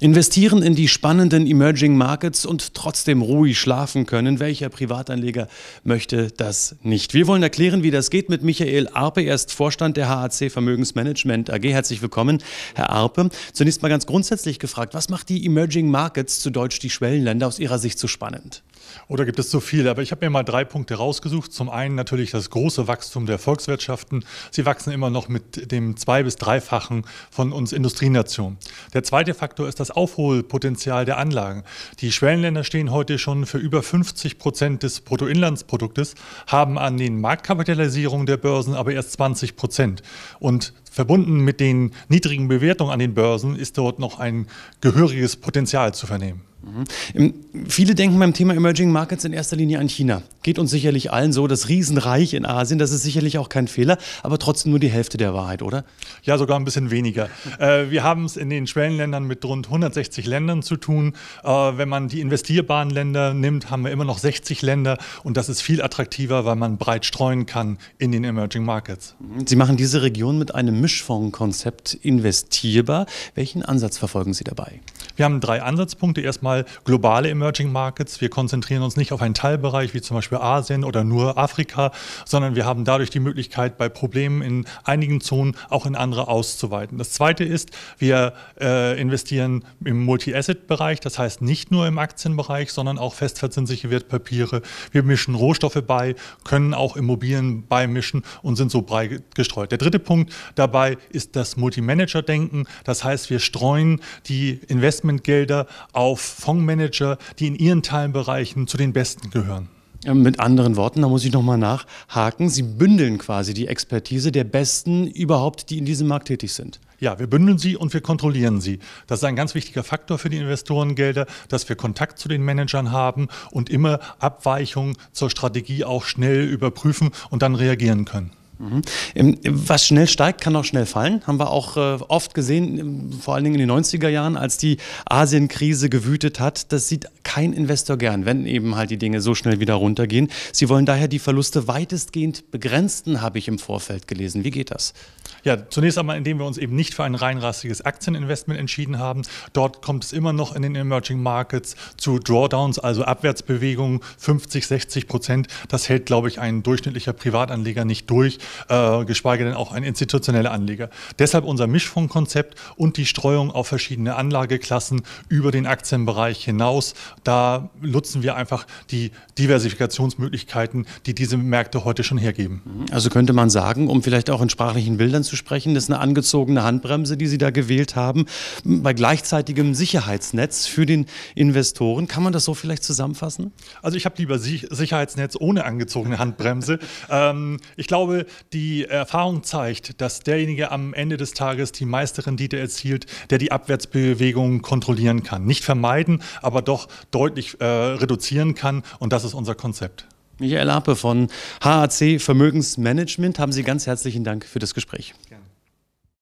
Investieren in die spannenden Emerging Markets und trotzdem ruhig schlafen können. Welcher Privatanleger möchte das nicht? Wir wollen erklären, wie das geht mit Michael Arpe. Er ist Vorstand der HAC Vermögensmanagement AG. Herzlich willkommen, Herr Arpe. Zunächst mal ganz grundsätzlich gefragt, was macht die Emerging Markets, zu Deutsch die Schwellenländer, aus Ihrer Sicht so spannend? Oder gibt es so viel? Aber ich habe mir mal drei Punkte rausgesucht. Zum einen natürlich das große Wachstum der Volkswirtschaften. Sie wachsen immer noch mit dem zwei- bis dreifachen von uns Industrienationen. Der zweite Faktor ist das Aufholpotenzial der Anlagen. Die Schwellenländer stehen heute schon für über 50 Prozent des Bruttoinlandsproduktes, haben an den Marktkapitalisierungen der Börsen aber erst 20 Prozent. Und verbunden mit den niedrigen Bewertungen an den Börsen ist dort noch ein gehöriges Potenzial zu vernehmen. Mhm. Viele denken beim Thema Emerging Markets in erster Linie an China. Geht uns sicherlich allen so, das Riesenreich in Asien, das ist sicherlich auch kein Fehler, aber trotzdem nur die Hälfte der Wahrheit, oder? Ja, sogar ein bisschen weniger. Mhm. äh, wir haben es in den Schwellenländern mit rund 160 Ländern zu tun. Äh, wenn man die investierbaren Länder nimmt, haben wir immer noch 60 Länder und das ist viel attraktiver, weil man breit streuen kann in den Emerging Markets. Mhm. Sie machen diese Region mit einem Mischfondskonzept investierbar. Welchen Ansatz verfolgen Sie dabei? Wir haben drei Ansatzpunkte. Erstmal nochmal globale Emerging Markets. Wir konzentrieren uns nicht auf einen Teilbereich wie zum Beispiel Asien oder nur Afrika, sondern wir haben dadurch die Möglichkeit, bei Problemen in einigen Zonen auch in andere auszuweiten. Das Zweite ist, wir äh, investieren im Multi-Asset-Bereich, das heißt nicht nur im Aktienbereich, sondern auch festverzinsliche Wertpapiere. Wir mischen Rohstoffe bei, können auch Immobilien beimischen und sind so breit gestreut. Der dritte Punkt dabei ist das Multi-Manager-Denken. Das heißt, wir streuen die Investmentgelder auf Fondsmanager, die in ihren Teilbereichen zu den Besten gehören. Mit anderen Worten, da muss ich nochmal nachhaken. Sie bündeln quasi die Expertise der Besten überhaupt, die in diesem Markt tätig sind. Ja, wir bündeln sie und wir kontrollieren sie. Das ist ein ganz wichtiger Faktor für die Investorengelder, dass wir Kontakt zu den Managern haben und immer Abweichungen zur Strategie auch schnell überprüfen und dann reagieren können. Mhm. Ähm, was schnell steigt, kann auch schnell fallen. Haben wir auch äh, oft gesehen, ähm, vor allen Dingen in den 90er Jahren, als die Asienkrise gewütet hat. Das sieht kein Investor gern, wenn eben halt die Dinge so schnell wieder runtergehen. Sie wollen daher die Verluste weitestgehend begrenzen, habe ich im Vorfeld gelesen. Wie geht das? Ja, zunächst einmal, indem wir uns eben nicht für ein reinrassiges Aktieninvestment entschieden haben. Dort kommt es immer noch in den Emerging Markets zu Drawdowns, also Abwärtsbewegungen, 50, 60 Prozent. Das hält, glaube ich, ein durchschnittlicher Privatanleger nicht durch äh, geschweige denn auch ein institutioneller Anleger. Deshalb unser Mischfondskonzept und die Streuung auf verschiedene Anlageklassen über den Aktienbereich hinaus. Da nutzen wir einfach die Diversifikationsmöglichkeiten, die diese Märkte heute schon hergeben. Mhm. Also könnte man sagen, um vielleicht auch in sprachlichen Bildern zu sprechen, das ist eine angezogene Handbremse, die Sie da gewählt haben, bei gleichzeitigem Sicherheitsnetz für den Investoren. Kann man das so vielleicht zusammenfassen? Also ich habe lieber Sicherheitsnetz ohne angezogene Handbremse. ähm, ich glaube, die Erfahrung zeigt, dass derjenige am Ende des Tages die meiste Rendite erzielt, der die Abwärtsbewegungen kontrollieren kann. Nicht vermeiden, aber doch deutlich äh, reduzieren kann. Und das ist unser Konzept. Michael Ape von HAC Vermögensmanagement, haben Sie ganz herzlichen Dank für das Gespräch. Gerne.